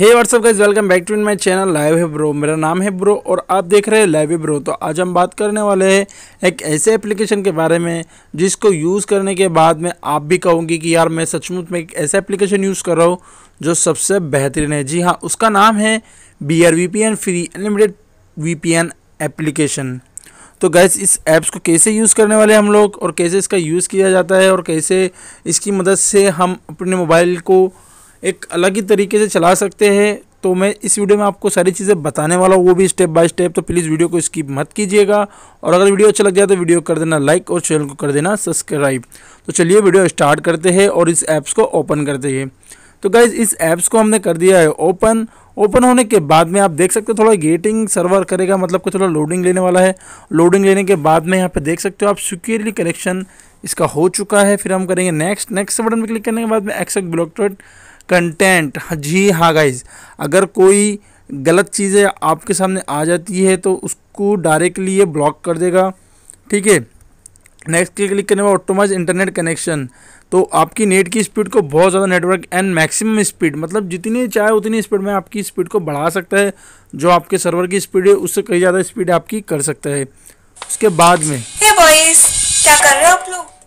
hey what's up guys welcome back to my channel live है bro मेरा नाम है ब्रो और आप देख रहे हैं लाइव है ब्रो तो आज हम बात करने वाले हैं एक ऐसे एप्लीकेशन के बारे में जिसको यूज़ करने के बाद में आप भी कहूँगी कि यार मैं सचमुच में एक ऐसा एप्लीकेशन यूज़ कर रहा हूँ जो सबसे बेहतरीन है जी हाँ उसका नाम है B R V P N free unlimited V P N application तो गैस इस ऐप्स को कैसे यूज़ करने वाले हम लोग और कैसे इसका यूज़ किया जाता है और कैसे इसकी मदद से हम अपने मोबाइल को एक अलग ही तरीके से चला सकते हैं तो मैं इस वीडियो में आपको सारी चीज़ें बताने वाला हूँ वो भी स्टेप बाय स्टेप तो प्लीज़ वीडियो को स्किप मत कीजिएगा और अगर वीडियो अच्छा लग जाए तो वीडियो कर देना लाइक और चैनल को कर देना सब्सक्राइब तो चलिए वीडियो स्टार्ट करते हैं और इस ऐप्स को ओपन करते हैं तो गाइज इस ऐप्स को हमने कर दिया है ओपन ओपन होने के बाद में आप देख सकते हो थोड़ा गेटिंग सर्वर करेगा मतलब कि थोड़ा लोडिंग लेने वाला है लोडिंग लेने के बाद में यहाँ पे देख सकते हो आप सिक्योरली कनेक्शन इसका हो चुका है फिर हम करेंगे नेक्स्ट नेक्स्ट बटन पर क्लिक करने के बाद में एक्सेक्ट ब्लॉक कंटेंट हाँ जी हाँ गाइज अगर कोई गलत चीज़ें आपके सामने आ जाती है तो उसको डायरेक्टली ये ब्लॉक कर देगा ठीक है नेक्स्ट के क्लिक करने पर ऑटोमाइज इंटरनेट कनेक्शन तो आपकी नेट की स्पीड को बहुत ज़्यादा नेटवर्क एंड मैक्सिमम स्पीड मतलब जितनी चाहे उतनी स्पीड में आपकी स्पीड को बढ़ा सकता है जो आपके सर्वर की स्पीड है उससे कहीं ज़्यादा स्पीड आपकी कर सकता है उसके बाद में hey boys, क्या कर रहे हो आप लोग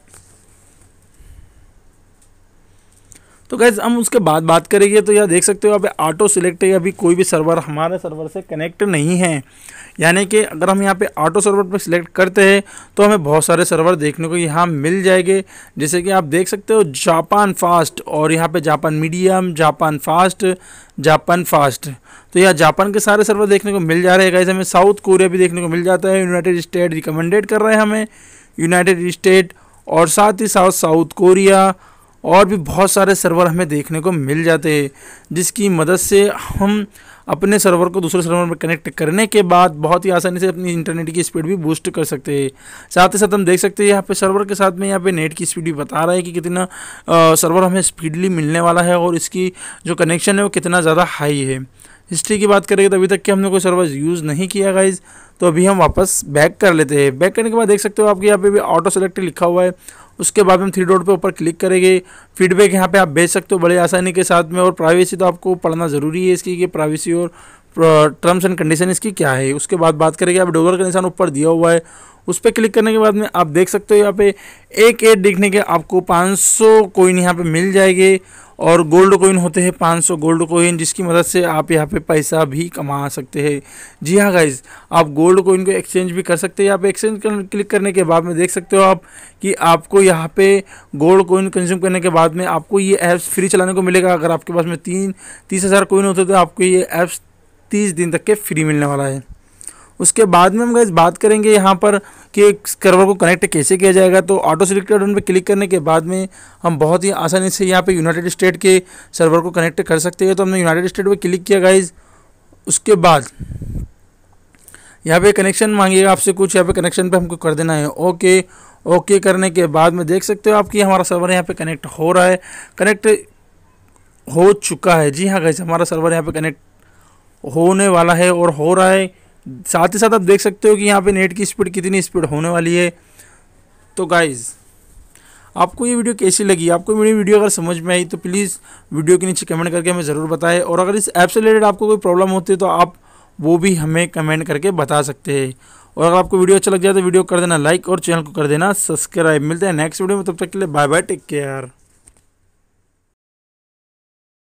तो गैस हम उसके बाद बात करेंगे तो यह देख सकते हो आप ऑटो सिलेक्ट है अभी कोई भी सर्वर हमारे सर्वर से कनेक्ट नहीं है यानी कि अगर हम यहाँ पे ऑटो सर्वर पर सिलेक्ट करते हैं तो हमें बहुत सारे सर्वर देखने को यहाँ मिल जाएंगे जैसे कि आप देख सकते हो जापान फास्ट और यहाँ पे Japan medium Japan fast Japan fast तो यहाँ जापान के सारे सर्वर देखने को मिल जा रहे हैं कैसे हमें साउथ कोरिया भी देखने को मिल जाता है यूनाइटेड स्टेट रिकमेंडेड कर रहे हैं हमें यूनाइटेड स्टेट और साथ ही साथ साउथ कोरिया और भी बहुत सारे सर्वर हमें देखने को मिल जाते हैं जिसकी मदद से हम अपने सर्वर को दूसरे सर्वर में कनेक्ट करने के बाद बहुत ही आसानी से अपनी इंटरनेट की स्पीड भी बूस्ट कर सकते हैं साथ ही साथ हम देख सकते हैं यहाँ पे सर्वर के साथ में यहाँ पे नेट की स्पीड भी बता रहा है कि कितना आ, सर्वर हमें स्पीडली मिलने वाला है और इसकी जो कनेक्शन है वो कितना ज़्यादा हाई है हिस्ट्री की बात करेंगे तो अभी तक कि हमने कोई सर्वर यूज़ नहीं किया गाइज तो अभी हम वापस बैक कर लेते हैं बैक करने के बाद देख सकते हो आपके यहाँ पे भी ऑटो सेलेक्ट लिखा हुआ है उसके बाद हम थ्री डॉट पे ऊपर क्लिक करेंगे फीडबैक यहाँ पे आप भेज सकते हो बड़े आसानी के साथ में और प्राइवेसी तो आपको पढ़ना ज़रूरी है इसकी कि प्राइवेसी और टर्म्स एंड कंडीशन इसकी क्या है उसके बाद बात करेंगे अब डॉलर का निशान ऊपर दिया हुआ है उस पर क्लिक करने के बाद में आप देख सकते हो यहाँ पे एक एड देखने के आपको 500 कोइन यहाँ पर मिल जाएंगे और गोल्ड कोइन होते हैं 500 गोल्ड कोइन जिसकी मदद से आप यहाँ पे पैसा भी कमा सकते हैं जी हाँ गाइज आप गोल्ड कोइन को एक्सचेंज भी कर सकते हैं यहाँ पे एक्सचेंज कर, क्लिक करने के बाद में देख सकते हो आप कि आपको यहाँ पे गोल्ड कोइन कंज्यूम करने के बाद में आपको ये ऐप्स फ्री चलाने को मिलेगा अगर आपके पास में तीन तीस हज़ार कोइन होते तो आपको ये ऐप्स तीस दिन तक के फ्री मिलने वाला है उसके बाद में हम गाइज़ बात करेंगे यहाँ पर कि सर्वर को कनेक्ट कैसे किया जाएगा तो ऑटो सिलेक्टेड बटन पर क्लिक करने के बाद में हम बहुत ही आसानी से यहाँ पे यूनाइटेड स्टेट के सर्वर को कनेक्ट कर सकते हैं तो हमने यूनाइटेड स्टेट पर क्लिक किया गाइज उसके बाद यहाँ पे कनेक्शन मांगिएगा आपसे कुछ यहाँ पे कनेक्शन पे हमको कर देना है ओके ओके करने के बाद में देख सकते हो आप कि हमारा सर्वर यहाँ पे कनेक्ट हो रहा है कनेक्ट हो चुका है जी हाँ गाइज़ हमारा सर्वर यहाँ पे कनेक्ट होने वाला है और हो रहा है साथ ही साथ आप देख सकते हो कि यहाँ पे नेट की स्पीड कितनी स्पीड होने वाली है तो गाइज़ आपको ये वीडियो कैसी लगी आपको मेरी वीडियो अगर समझ में आई तो प्लीज़ वीडियो के नीचे कमेंट करके हमें ज़रूर बताएं और अगर इस ऐप से रिलेटेड आपको कोई प्रॉब्लम होती है तो आप वो भी हमें कमेंट करके बता सकते हैं और अगर आपको वीडियो अच्छा लग जाए तो वीडियो कर देना लाइक और चैनल को कर देना सब्सक्राइब मिलते हैं नेक्स्ट वीडियो में तब तक के लिए बाय बाय टेक केयर